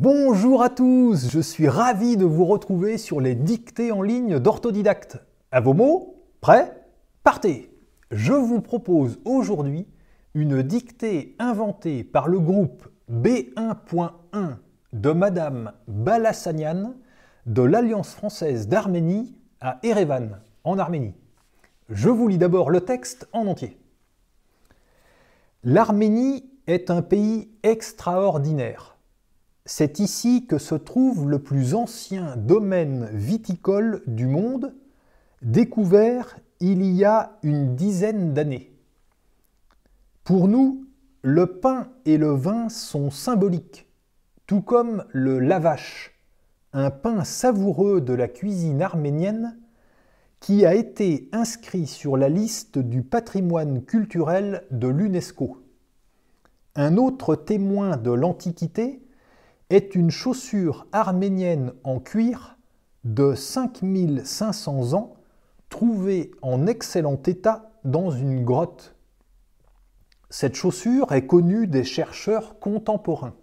Bonjour à tous, je suis ravi de vous retrouver sur les dictées en ligne d'orthodidacte. À vos mots, prêt Partez Je vous propose aujourd'hui une dictée inventée par le groupe B1.1 de Madame Balassanian de l'Alliance française d'Arménie à Erevan, en Arménie. Je vous lis d'abord le texte en entier. L'Arménie est un pays extraordinaire. C'est ici que se trouve le plus ancien domaine viticole du monde, découvert il y a une dizaine d'années. Pour nous, le pain et le vin sont symboliques, tout comme le lavache, un pain savoureux de la cuisine arménienne qui a été inscrit sur la liste du patrimoine culturel de l'UNESCO. Un autre témoin de l'Antiquité, est une chaussure arménienne en cuir de 5500 ans, trouvée en excellent état dans une grotte. Cette chaussure est connue des chercheurs contemporains.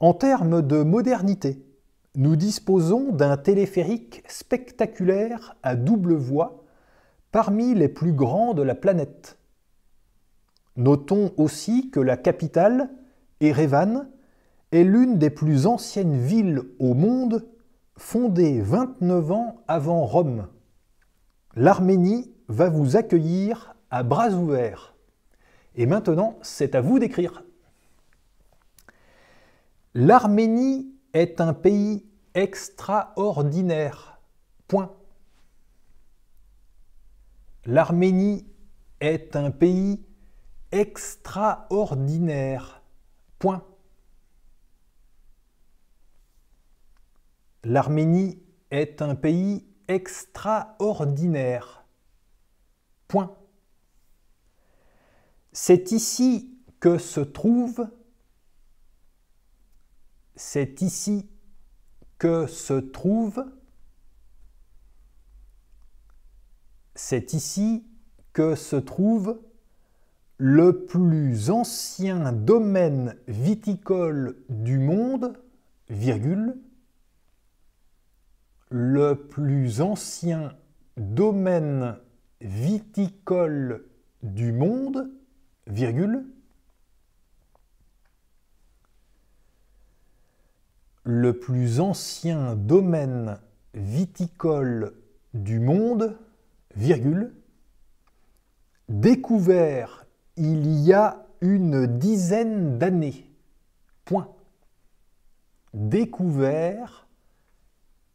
En termes de modernité, nous disposons d'un téléphérique spectaculaire à double voie, parmi les plus grands de la planète. Notons aussi que la capitale, Erevan, est l'une des plus anciennes villes au monde, fondée 29 ans avant Rome. L'Arménie va vous accueillir à bras ouverts. Et maintenant, c'est à vous d'écrire. L'Arménie est un pays extraordinaire. Point. L'Arménie est un pays extraordinaire. Point. L'Arménie est un pays extraordinaire. Point. C'est ici que se trouve, c'est ici que se trouve, c'est ici que se trouve le plus ancien domaine viticole du monde, virgule, le plus ancien domaine viticole du monde, virgule, le plus ancien domaine viticole du monde, virgule, découvert il y a une dizaine d'années. Point. Découvert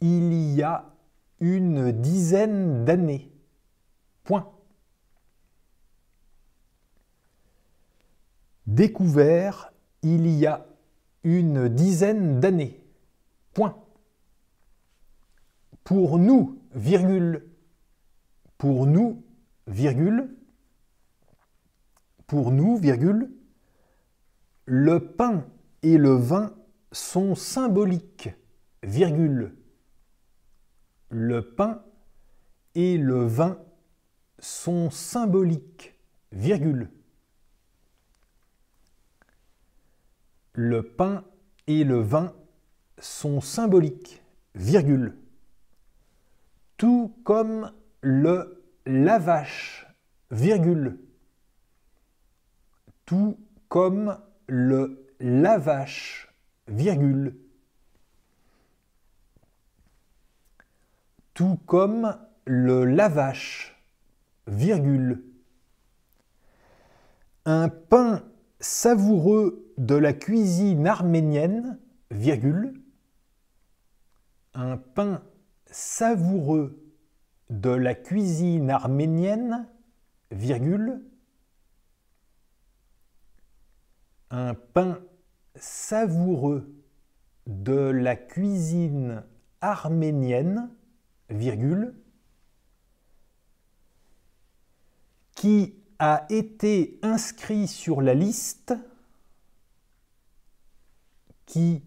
il y a une dizaine d'années. Point. Découvert il y a une dizaine d'années. Point. Pour nous, virgule. Pour nous, virgule. Pour nous, virgule. Le pain et le vin sont symboliques, virgule le pain et le vin sont symboliques, virgule. Le pain et le vin sont symboliques, virgule. Tout comme le lavage, virgule. Tout comme le lavage, virgule. tout comme le lavache virgule. Un pain savoureux de la cuisine arménienne, virgule. Un pain savoureux de la cuisine arménienne, virgule. Un pain savoureux de la cuisine arménienne, virgule, qui a été inscrit sur la liste, qui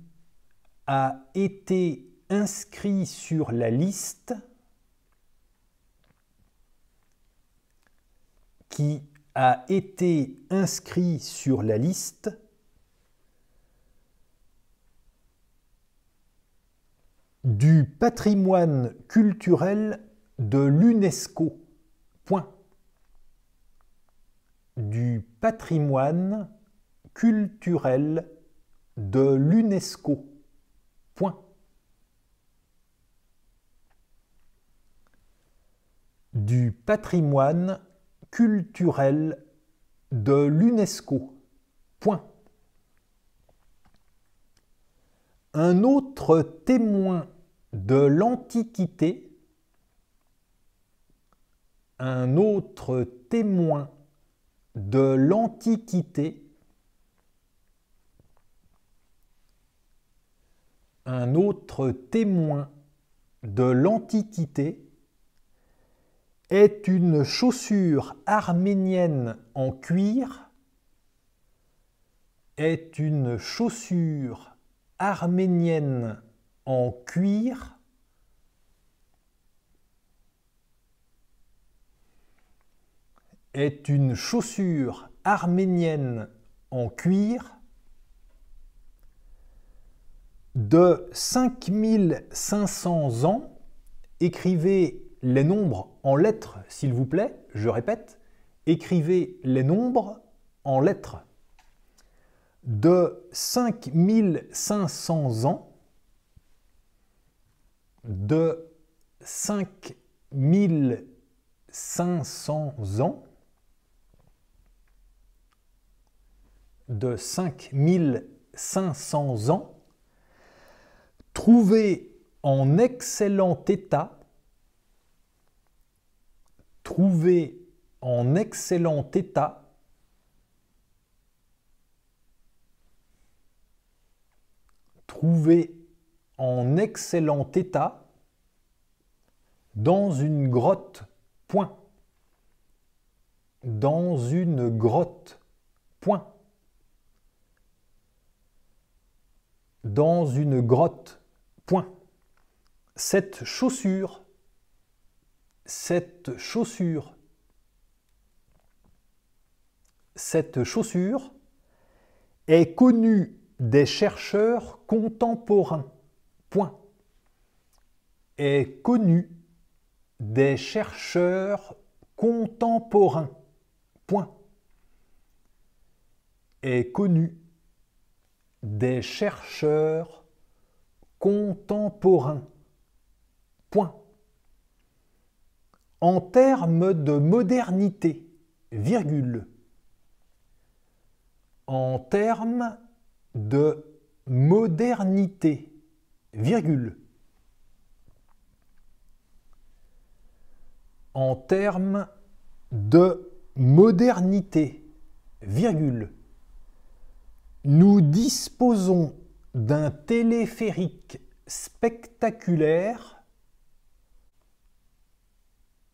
a été inscrit sur la liste, qui a été inscrit sur la liste du patrimoine culturel de l'UNESCO. Point. Du patrimoine culturel de l'UNESCO. Point. Du patrimoine culturel de l'UNESCO. Point. Un autre témoin de l'Antiquité, un autre témoin de l'Antiquité, un autre témoin de l'Antiquité est une chaussure arménienne en cuir, est une chaussure arménienne en cuir. est une chaussure arménienne en cuir de 5500 ans. Écrivez les nombres en lettres, s'il vous plaît. Je répète, écrivez les nombres en lettres de 5500 ans de 5500 ans, de 5500 ans, trouvé en excellent état, trouvé en excellent état, trouvé en excellent état dans une grotte. Point. Dans une grotte. Point. Dans une grotte. Point. Cette chaussure. Cette chaussure. Cette chaussure est connue des chercheurs contemporains point, est connu des chercheurs contemporains. Point. Est connu des chercheurs contemporains. Point. En termes de modernité, virgule. En termes de modernité, virgule. En termes de modernité, virgule, nous disposons d'un téléphérique spectaculaire.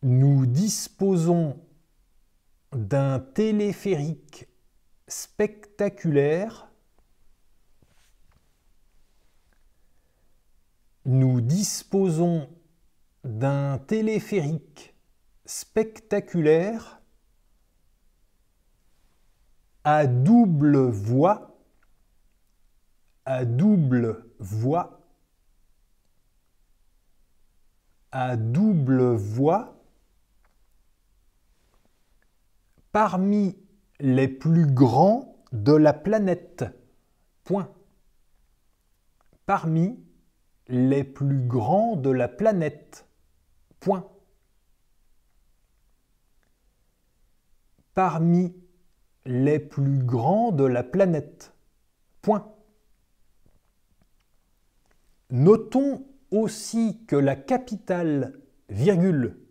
Nous disposons d'un téléphérique spectaculaire nous disposons d'un téléphérique spectaculaire à double voie, à double voie, à double voie, parmi les plus grands de la planète. Point. Parmi les plus grands de la planète. Point. Parmi les plus grands de la planète. Point. Notons aussi que la capitale, virgule.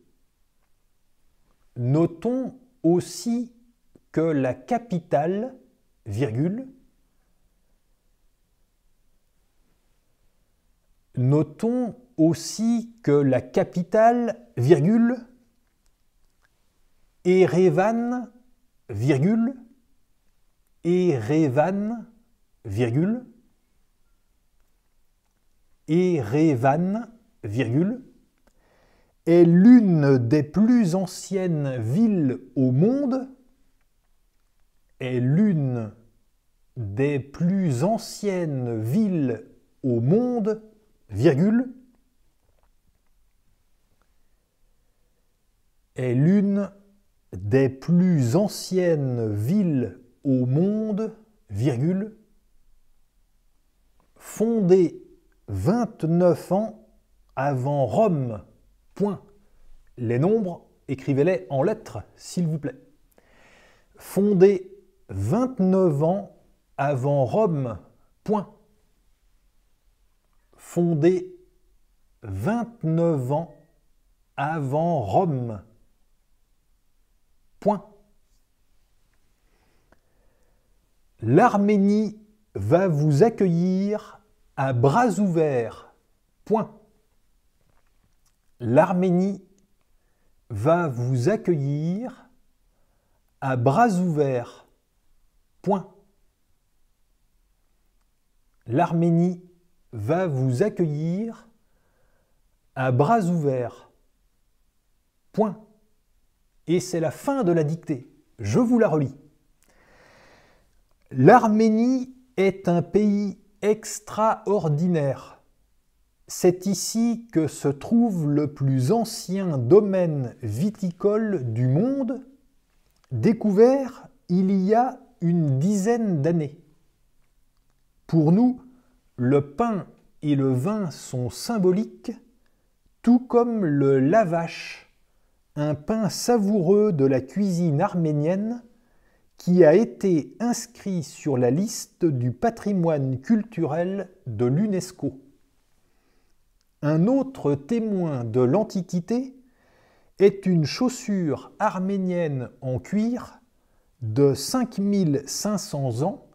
Notons aussi que la capitale, virgule, Notons aussi que la capitale, virgule, Erevan, virgule, Erevan, virgule, Erevan, virgule, est l'une des plus anciennes villes au monde, est l'une des plus anciennes villes au monde virgule, est l'une des plus anciennes villes au monde, virgule, fondée 29 ans avant Rome, point. Les nombres, écrivez-les en lettres, s'il vous plaît. Fondée 29 ans avant Rome, point fondée 29 ans avant Rome. Point. L'Arménie va vous accueillir à bras ouverts. Point. L'Arménie va vous accueillir à bras ouverts. Point. L'Arménie va vous accueillir à bras ouverts. Point. Et c'est la fin de la dictée. Je vous la relis. L'Arménie est un pays extraordinaire. C'est ici que se trouve le plus ancien domaine viticole du monde, découvert il y a une dizaine d'années. Pour nous, le pain et le vin sont symboliques, tout comme le lavash, un pain savoureux de la cuisine arménienne qui a été inscrit sur la liste du patrimoine culturel de l'UNESCO. Un autre témoin de l'Antiquité est une chaussure arménienne en cuir de 5500 ans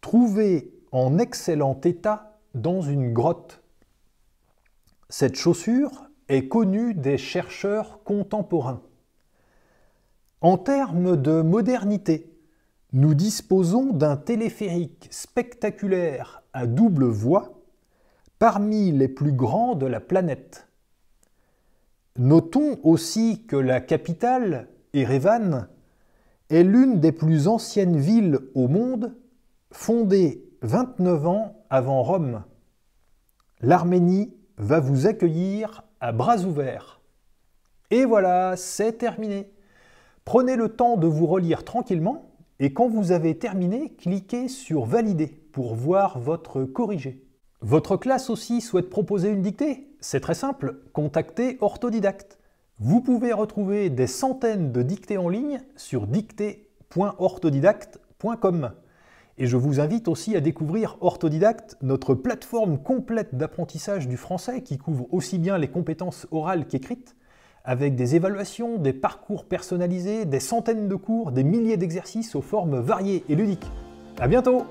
trouvée excellent état dans une grotte. Cette chaussure est connue des chercheurs contemporains. En termes de modernité, nous disposons d'un téléphérique spectaculaire à double voie parmi les plus grands de la planète. Notons aussi que la capitale, Erevan, est l'une des plus anciennes villes au monde, fondée 29 ans avant Rome. L'Arménie va vous accueillir à bras ouverts. Et voilà, c'est terminé. Prenez le temps de vous relire tranquillement et quand vous avez terminé, cliquez sur Valider pour voir votre corrigé. Votre classe aussi souhaite proposer une dictée C'est très simple, contactez Orthodidacte. Vous pouvez retrouver des centaines de dictées en ligne sur dictée.orthodidacte.com. Et je vous invite aussi à découvrir Orthodidacte, notre plateforme complète d'apprentissage du français qui couvre aussi bien les compétences orales qu'écrites, avec des évaluations, des parcours personnalisés, des centaines de cours, des milliers d'exercices aux formes variées et ludiques. À bientôt